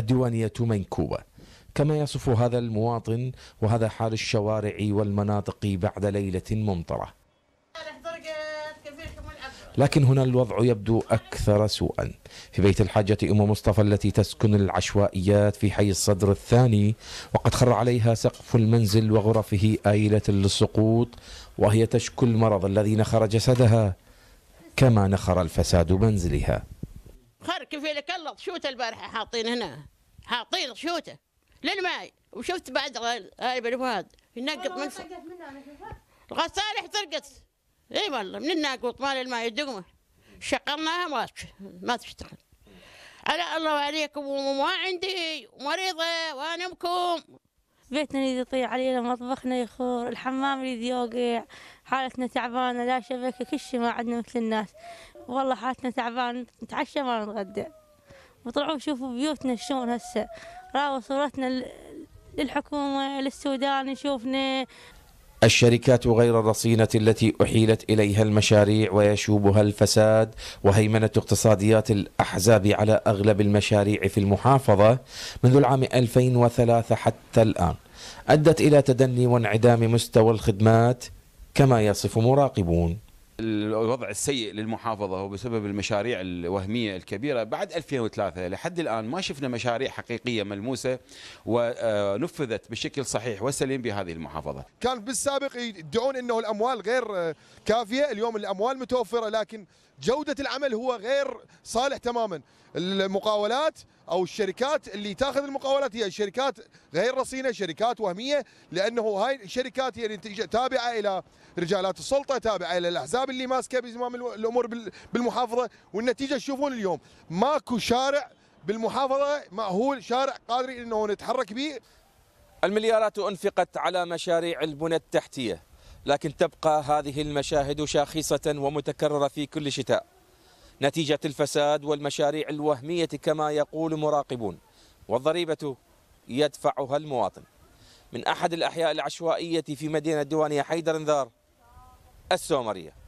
الديوانية منكوبة كما يصف هذا المواطن وهذا حال الشوارع والمناطق بعد ليلة ممطرة لكن هنا الوضع يبدو أكثر سوءا في بيت الحاجة أم مصطفى التي تسكن العشوائيات في حي الصدر الثاني وقد خر عليها سقف المنزل وغرفه آيلة للسقوط وهي تشكو المرض الذي نخر جسدها كما نخر الفساد منزلها في لك الله شوته البارحه حاطين هنا حاطين شوته للماي وشفت بعد هاي بن فهد ينقط من الغسالة احترقت اي والله من الناقوط مال الماء الدقمه شغلناها ما ما تشتغل على الله عليكم وما عندي مريضه وانا مكوم بيتنا اللي يطيع علينا مطبخنا يخور الحمام اللي يوقع حالتنا تعبانة لا شبكة كل شيء ما عندنا مثل الناس والله حالتنا تعبانة نتعشى ما نتغدى وطلعوا شوفوا بيوتنا شلون هسه راوا صورتنا للحكومة للسودان يشوفنا الشركات غير الرصينة التي أحيلت إليها المشاريع ويشوبها الفساد وهيمنة اقتصاديات الأحزاب على أغلب المشاريع في المحافظة منذ العام 2003 حتى الآن أدت إلى تدني وانعدام مستوى الخدمات كما يصف مراقبون الوضع السيء للمحافظة هو بسبب المشاريع الوهمية الكبيرة بعد 2003 لحد الآن ما شفنا مشاريع حقيقية ملموسة ونفذت بشكل صحيح وسليم بهذه المحافظة كان بالسابق يدعون أنه الأموال غير كافية اليوم الأموال متوفرة لكن جودة العمل هو غير صالح تماما المقاولات او الشركات اللي تاخذ المقاولات هي شركات غير رصينه شركات وهميه لانه هاي الشركات هي تابعه الى رجالات السلطه تابعه الى الاحزاب اللي ماسكه بزمام الامور بالمحافظه والنتيجه تشوفون اليوم ماكو شارع بالمحافظه مأهول شارع قادر انه نتحرك به المليارات انفقت على مشاريع البنى التحتيه لكن تبقى هذه المشاهد شاخصة ومتكررة في كل شتاء نتيجة الفساد والمشاريع الوهمية كما يقول مراقبون والضريبة يدفعها المواطن من أحد الأحياء العشوائية في مدينة الديوانية حيدر انذار السومرية